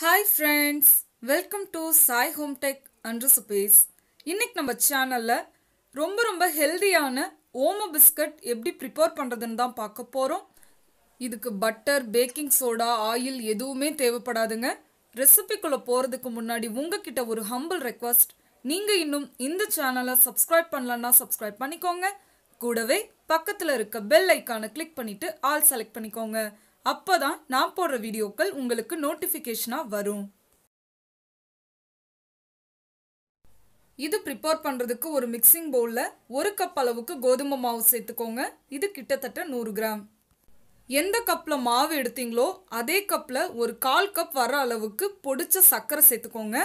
hi friends welcome to Sai home tech and recipes இன்னைக்கு நம்ம சேனலில் ரொம்ப ரொம்ப ஹெல்தியான ஓம பிஸ்கட் எப்படி ப்ரிப்பேர் பண்ணுறதுன்னு தான் பார்க்க போகிறோம் இதுக்கு பட்டர் பேக்கிங் சோடா ஆயில் எதுவுமே தேவைப்படாதுங்க ரெசிபிக்குள்ளே போகிறதுக்கு முன்னாடி உங்ககிட்ட ஒரு ஹம்பிள் ரெக்வஸ்ட் நீங்கள் இன்னும் இந்த சேனலை சப்ஸ்கிரைப் பண்ணலன்னா சப்ஸ்கிரைப் பண்ணிக்கோங்க கூடவே பக்கத்தில் இருக்க பெல் ஐக்கானை கிளிக் பண்ணிவிட்டு ஆல் செலக்ட் பண்ணிக்கோங்க அப்போ தான் நான் போடுற வீடியோக்கள் உங்களுக்கு நோட்டிஃபிகேஷனாக வரும் இது ப்ரிப்பேர் பண்ணுறதுக்கு ஒரு மிக்சிங் பவுலில் ஒரு கப் அளவுக்கு கோதுமை மாவு சேர்த்துக்கோங்க இது கிட்டத்தட்ட நூறு கிராம் எந்த கப்பில் மாவு எடுத்தீங்களோ அதே கப்பில் ஒரு கால் கப் வர அளவுக்கு பொடிச்ச சர்க்கரை சேர்த்துக்கோங்க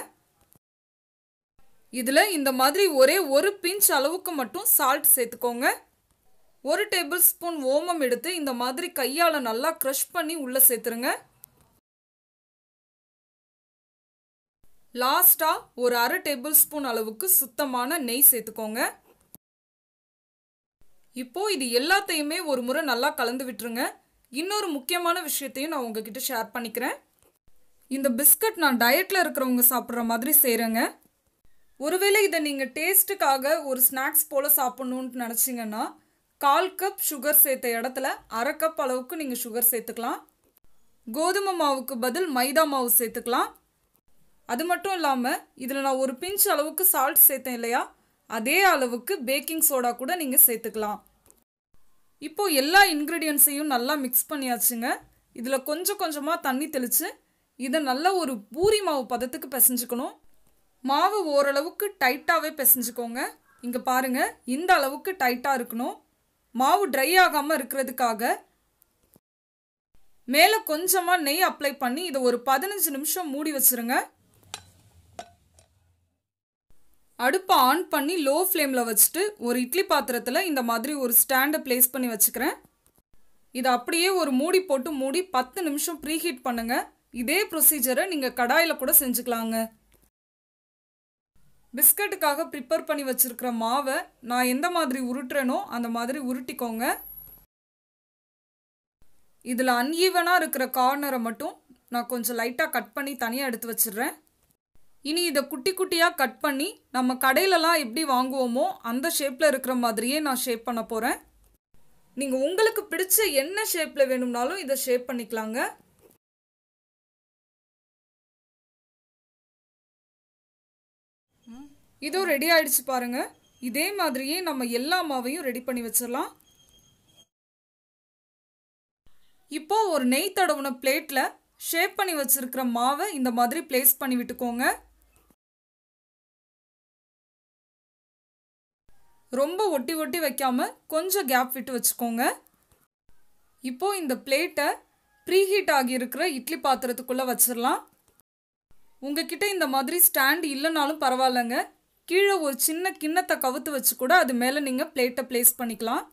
இதில் இந்த மாதிரி ஒரே ஒரு பிஞ்ச் அளவுக்கு மட்டும் சால்ட் சேர்த்துக்கோங்க ஒரு டேபிள் ஸ்பூன் ஓமம் எடுத்து இந்த மாதிரி கையால் நல்லா க்ரஷ் பண்ணி உள்ளே சேர்த்துருங்க லாஸ்டாக ஒரு அரை டேபிள் ஸ்பூன் அளவுக்கு சுத்தமான நெய் சேர்த்துக்கோங்க இப்போ இது எல்லாத்தையுமே ஒரு முறை நல்லா கலந்து விட்டுருங்க இன்னொரு முக்கியமான விஷயத்தையும் நான் உங்ககிட்ட ஷேர் பண்ணிக்கிறேன் இந்த பிஸ்கட் நான் டயட்டில் இருக்கிறவங்க சாப்பிட்ற மாதிரி செய்கிறேங்க ஒருவேளை இதை நீங்கள் டேஸ்ட்டுக்காக ஒரு ஸ்நாக்ஸ் போல் சாப்பிட்ணுன்ட்டு நினச்சிங்கன்னா கால் கப் சுகர் சேர்த்த இடத்துல அரை கப் அளவுக்கு நீங்கள் சுகர் சேர்த்துக்கலாம் கோதுமை மாவுக்கு பதில் மைதா மாவு சேர்த்துக்கலாம் அது மட்டும் இல்லாமல் இதில் நான் ஒரு பிஞ்ச் அளவுக்கு சால்ட் சேர்த்தேன் இல்லையா அதே அளவுக்கு பேக்கிங் சோடா கூட நீங்கள் சேர்த்துக்கலாம் இப்போது எல்லா இன்க்ரீடியன்ஸையும் நல்லா மிக்ஸ் பண்ணியாச்சுங்க இதில் கொஞ்சம் கொஞ்சமாக தண்ணி தெளித்து இதை நல்ல ஒரு பூரி மாவு பதத்துக்கு பிசைஞ்சுக்கணும் மாவு ஓரளவுக்கு டைட்டாகவே பிசைஞ்சுக்கோங்க இங்கே பாருங்கள் இந்த அளவுக்கு டைட்டாக இருக்கணும் மாவு ட்ரை ஆகாமல் இருக்கிறதுக்காக மேலே கொஞ்சமாக நெய் அப்ளை பண்ணி இதை ஒரு பதினஞ்சு நிமிஷம் மூடி வச்சுருங்க அடுப்பை ஆன் பண்ணி லோ ஃப்ளேமில் வச்சுட்டு ஒரு இட்லி பாத்திரத்தில் இந்த மாதிரி ஒரு ஸ்டாண்டை ப்ளேஸ் பண்ணி வச்சுக்கிறேன் இதை அப்படியே ஒரு மூடி போட்டு மூடி பத்து நிமிஷம் ப்ரீஹீட் பண்ணுங்கள் இதே ப்ரொசீஜரை நீங்கள் கடாயில் கூட செஞ்சுக்கலாங்க பிஸ்கட்டுக்காக ப்ரிப்பேர் பண்ணி வச்சுருக்கிற மாவை நான் எந்த மாதிரி உருட்டுறேனோ அந்த மாதிரி உருட்டிக்கோங்க இதில் அன்ஈவனாக இருக்கிற கார்னரை மட்டும் நான் கொஞ்சம் லைட்டாக கட் பண்ணி தனியாக எடுத்து வச்சிடுறேன் இனி இதை குட்டி குட்டியாக கட் பண்ணி நம்ம கடையிலலாம் எப்படி வாங்குவோமோ அந்த ஷேப்பில் இருக்கிற மாதிரியே நான் ஷேப் பண்ண போகிறேன் நீங்கள் உங்களுக்கு பிடிச்ச என்ன ஷேப்பில் வேணும்னாலும் இதை ஷேப் பண்ணிக்கலாங்க இதோ ரெடி ஆயிடுச்சு பாருங்க இதே மாதிரியே நம்ம எல்லா மாவையும் ரெடி பண்ணி வச்சிடலாம் இப்போ ஒரு நெய் தடவுன பிளேட்ல ஷேப் பண்ணி வச்சிருக்கிற மாவை இந்த மாதிரி பிளேஸ் பண்ணி விட்டுக்கோங்க ரொம்ப ஒட்டி ஒட்டி வைக்காம கொஞ்சம் கேப் விட்டு வச்சுக்கோங்க இப்போ இந்த பிளேட்டை ப்ரீஹீட் ஆகியிருக்கிற இட்லி பாத்திரத்துக்குள்ளே வச்சிடலாம் உங்ககிட்ட இந்த மாதிரி ஸ்டாண்ட் இல்லைனாலும் பரவாயில்லைங்க கீழே ஒரு சின்ன கிண்ணத்தை கவுத்து வச்சு கூட அது மேலே நீங்கள் பிளேட்டை பிளேஸ் பண்ணிக்கலாம்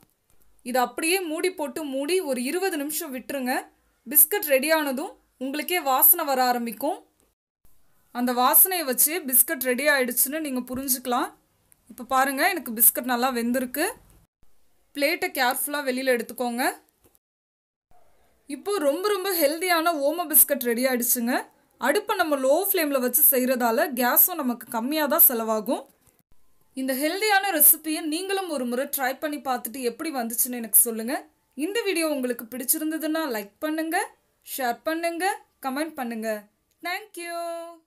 இது அப்படியே மூடி போட்டு மூடி ஒரு இருபது நிமிஷம் விட்டுருங்க பிஸ்கட் ரெடி ஆனதும் உங்களுக்கே வாசனை வர ஆரம்பிக்கும் அந்த வாசனையை வச்சு பிஸ்கட் ரெடி ஆயிடுச்சுன்னு நீங்கள் புரிஞ்சுக்கலாம் இப்போ பாருங்கள் எனக்கு பிஸ்கட் நல்லா வெந்திருக்கு பிளேட்டை கேர்ஃபுல்லாக வெளியில் எடுத்துக்கோங்க இப்போது ரொம்ப ரொம்ப ஹெல்த்தியான ஓம பிஸ்கட் ரெடி ஆயிடுச்சுங்க அடுப்பை நம்ம லோ ஃப்ளேமில் வச்சு செய்கிறதால கேஸும் நமக்கு கம்மியாக தான் செலவாகும் இந்த ஹெல்தியான ரெசிபியை நீங்களும் ஒரு முறை ட்ரை பண்ணி பார்த்துட்டு எப்படி வந்துச்சுன்னு எனக்கு சொல்லுங்கள் இந்த வீடியோ உங்களுக்கு பிடிச்சிருந்ததுன்னா லைக் பண்ணுங்கள் ஷேர் பண்ணுங்கள் கமெண்ட் பண்ணுங்கள் தேங்க்யூ